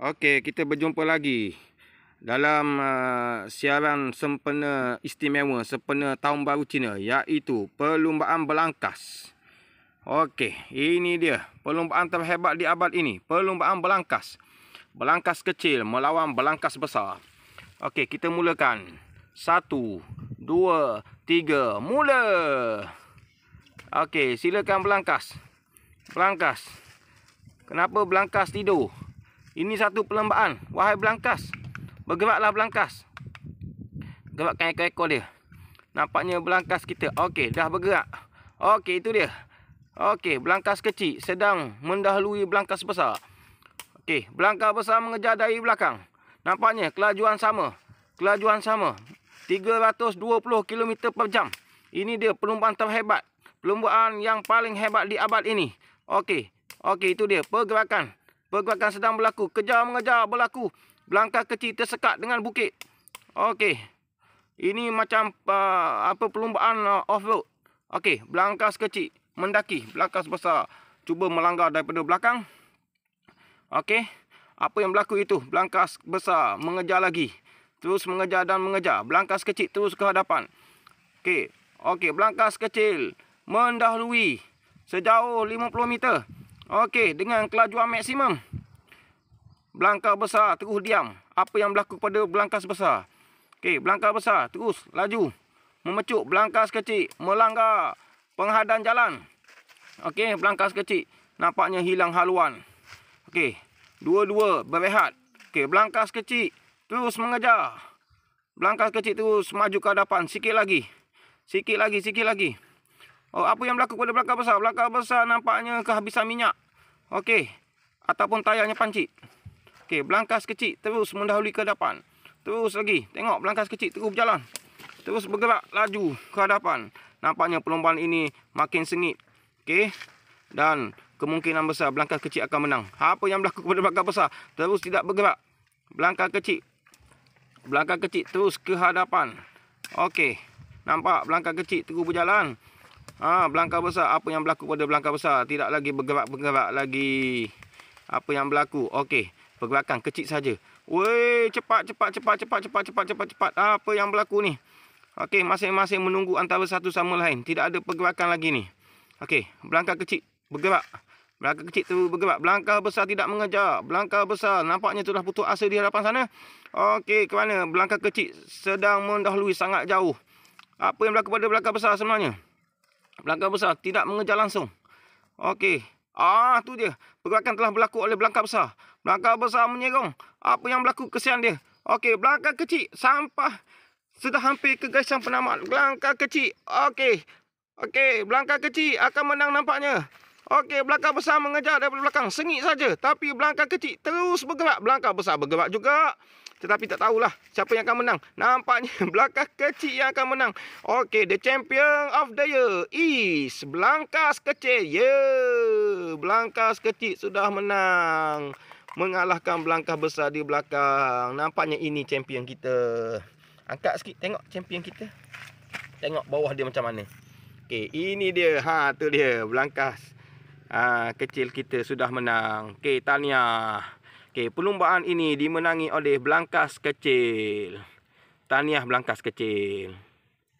Okey, kita berjumpa lagi dalam uh, siaran sempena istimewa sempena tahun baru Cina iaitu perlumbaan belangkas. Okey, ini dia perlumbaan terhebat di abad ini, perlumbaan belangkas. Belangkas kecil melawan belangkas besar. Okey, kita mulakan. Satu, dua, tiga, mula. Okey, silakan belangkas. Belangkas. Kenapa belangkas tidur? Ini satu perlembaan. Wahai belangkas. Bergeraklah belangkas. Gerakkan ekor-ekor dia. Nampaknya belangkas kita. Okey, dah bergerak. Okey, itu dia. Okey, belangkas kecil sedang mendahului belangkas besar. Okey, belangkas besar mengejar dari belakang. Nampaknya kelajuan sama. Kelajuan sama. 320 km per jam. Ini dia perlumbaan terhebat. Perlumbaan yang paling hebat di abad ini. Okey. Okey, itu dia. Pergerakan. Pergerakan sedang berlaku. Kejar mengejar berlaku. Belangkah kecil tersekat dengan bukit. Okey. Ini macam uh, apa perlumbaan uh, off-road. Okey. Belangkah kecil Mendaki. Belangkah besar Cuba melanggar daripada belakang. Okey. Apa yang berlaku itu? Belangkah besar. Mengejar lagi. Terus mengejar dan mengejar. Belangkah kecil terus ke hadapan. Okey. Okey. Belangkah kecil Mendahului. Sejauh 50 meter. Okey, dengan kelajuan maksimum. Belangkah besar terus diam. Apa yang berlaku pada belangkah sebesar? Okey, belangkah besar terus laju. Memecuk belangkah sekecil, melanggar penghadang jalan. Okey, belangkah sekecil nampaknya hilang haluan. Okey, dua-dua berehat. Okey, belangkah sekecil terus mengejar. Belangkah kecil terus maju ke hadapan. Sikit lagi, sikit lagi. Sikit lagi. Oh, apa yang berlaku pada belakang besar? Belakang besar nampaknya kehabisan minyak. Okey. Ataupun tayarnya pancit. Okey, belangkas kecil terus mendahului ke hadapan. Terus lagi. Tengok belangkas kecil terus berjalan. Terus bergerak laju ke hadapan. Nampaknya perlombaan ini makin sengit. Okey. Dan kemungkinan besar belangkas kecil akan menang. Apa yang berlaku kepada belangkas besar? Terus tidak bergerak. Belangkas kecil. Belangkas kecil terus ke hadapan. Okey. Nampak belangkas kecil terus berjalan. Ah ha, belangkah besar apa yang berlaku pada belangkah besar tidak lagi bergerak-bergerak lagi. Apa yang berlaku? Okey, pergerakan kecil saja. Woi, cepat cepat cepat cepat cepat cepat cepat cepat. Apa yang berlaku ni? Okey, masing-masing menunggu antara satu sama lain. Tidak ada pergerakan lagi ni. Okey, belangkah kecil bergerak. Belangkah kecil tu bergerak. Belangkah besar tidak mengejar. Belangkah besar nampaknya sudah putus asa di hadapan sana. Okey, kerana belangkah kecil sedang mendahului sangat jauh. Apa yang berlaku pada belangkah besar sebenarnya? belangkar besar tidak mengejar langsung. Okey. Ah, tu dia. Pergerakan telah berlaku oleh belangkar besar. Belangkar besar menyerong. Apa yang berlaku kesian dia? Okey, belangkar kecil sampah sudah hampir ke garis penamat. Belangkar kecil. Okey. Okey, belangkar kecil akan menang nampaknya. Okey, belangkar besar mengejar dari belakang. Sengit saja. Tapi belangkar kecil terus bergerak. Belangkar besar bergerak juga. Tetapi tak tahulah siapa yang akan menang. Nampaknya belakang kecil yang akan menang. Okey, the champion of the year is Belangkas Kecil. Ye! Ya, yeah, Belangkas Kecil sudah menang. Mengalahkan Belangkas Besar di belakang. Nampaknya ini champion kita. Angkat sikit tengok champion kita. Tengok bawah dia macam mana. Okey, ini dia. Ha, tu dia Belangkas. Ha, kecil kita sudah menang. Okey, tahniah. Okey, perlumbaan ini dimenangi oleh Belangkas Kecil. Tahniah Belangkas Kecil.